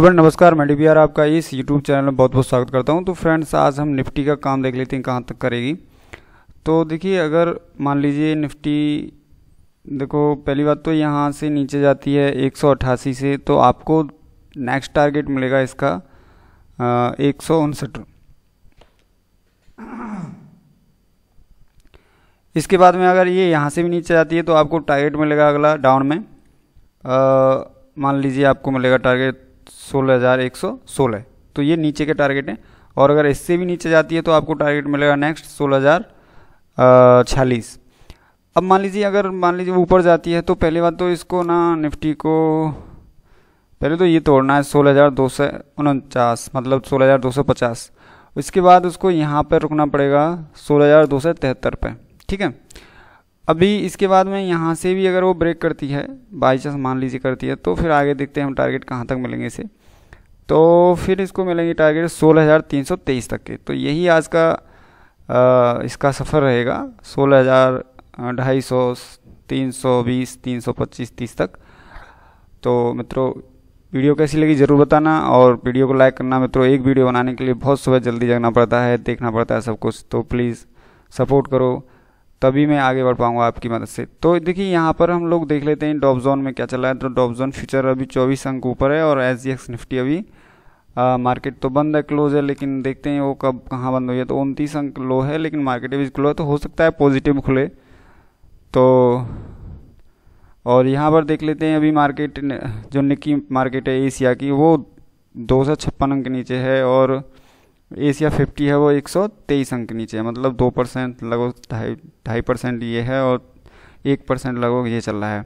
friend तो नमस्कार मैं डी आपका इस यूट्यूब चैनल में बहुत बहुत स्वागत करता हूँ तो फ्रेंड्स आज हम निफ्टी का काम देख लेते हैं कहाँ तक करेगी तो देखिए अगर मान लीजिए निफ्टी देखो पहली बात तो यहाँ से नीचे जाती है एक से तो आपको नेक्स्ट टारगेट मिलेगा इसका एक सौ उनसठ इसके बाद में अगर ये यहाँ से भी नीचे जाती है तो आपको टारगेट मिलेगा अगला डाउन में मान लीजिए आपको मिलेगा टारगेट सोलह हज़ार एक सौ सोलह तो ये नीचे के टारगेट हैं और अगर इससे भी नीचे जाती है तो आपको टारगेट मिलेगा नेक्स्ट सोलह हज़ार छियालीस अब मान लीजिए अगर मान लीजिए ऊपर जाती है तो पहली बात तो इसको ना निफ्टी को पहले तो ये तोड़ना है सोलह हज़ार दो सौ उनचास मतलब सोलह हज़ार दो सौ पचास बाद उसको यहाँ पर रुकना पड़ेगा सोलह हज़ार दो सौ तिहत्तर ठीक है अभी इसके बाद में यहाँ से भी अगर वो ब्रेक करती है बाई चांस मान लीजिए करती है तो फिर आगे देखते हैं हम टारगेट कहाँ तक मिलेंगे इसे तो फिर इसको मिलेंगे टारगेट 16,323 तक के तो यही आज का आ, इसका सफ़र रहेगा सोलह हजार ढाई सौ तीन सौ बीस तीन सौ पच्चीस तीस तक तो मित्रों वीडियो कैसी लगी ज़रूर बताना और वीडियो को लाइक करना मित्रों एक वीडियो बनाने के लिए बहुत सुबह जल्दी जगना पड़ता है देखना पड़ता है सब कुछ तो प्लीज़ सपोर्ट करो तभी मैं आगे बढ़ पाऊंगा आपकी मदद से तो देखिए यहाँ पर हम लोग देख लेते हैं डॉप जोन में क्या चल रहा है तो डॉप जोन फ्यूचर अभी चौबीस अंक ऊपर है और एस जी एक्स निफ्टी अभी आ, मार्केट तो बंद है क्लोज है लेकिन देखते हैं वो कब कहाँ बंद हुई है तो उनतीस अंक लो है लेकिन मार्केट अभी क्लो है तो हो सकता है पॉजिटिव खुले तो और यहाँ पर देख लेते हैं अभी मार्केट जो निकी मार्केट है एशिया की वो दो सौ छप्पन अंक नीचे है और एशिया फिफ्टी है वो एक सौ तेईस अंक नीचे है मतलब दो परसेंट लगभग ढाई ढाई परसेंट ये है और एक परसेंट लगभग ये चल रहा है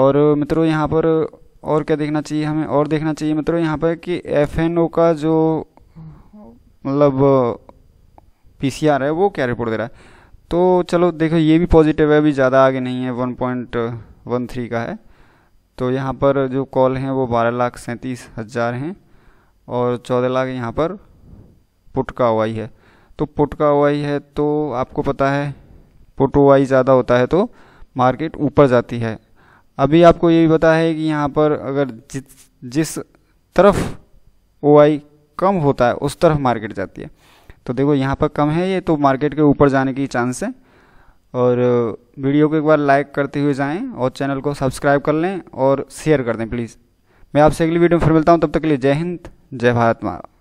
और मित्रों यहाँ पर और क्या देखना चाहिए हमें और देखना चाहिए मित्रों यहाँ पर कि एफ का जो मतलब पी है वो क्या रिपोर्ट दे रहा है तो चलो देखो ये भी पॉजिटिव है अभी ज़्यादा आगे नहीं है वन पॉइंट वन थ्री का है तो यहाँ पर जो कॉल हैं वो बारह लाख सैंतीस हज़ार हैं और चौदह लाख यहाँ पर पुट का ओ है तो पुट का ओ है तो आपको पता है पुट ओ ज़्यादा होता है तो मार्केट ऊपर जाती है अभी आपको ये भी पता है कि यहाँ पर अगर जिस जिस तरफ ओ कम होता है उस तरफ मार्केट जाती है तो देखो यहाँ पर कम है ये तो मार्केट के ऊपर जाने की चांस है और वीडियो को एक बार लाइक करते हुए जाएं और चैनल को सब्सक्राइब कर लें और शेयर कर दें प्लीज़ मैं आपसे अगली वीडियो में फिर मिलता हूँ तब तक के लिए जय हिंद जय भारत महाराज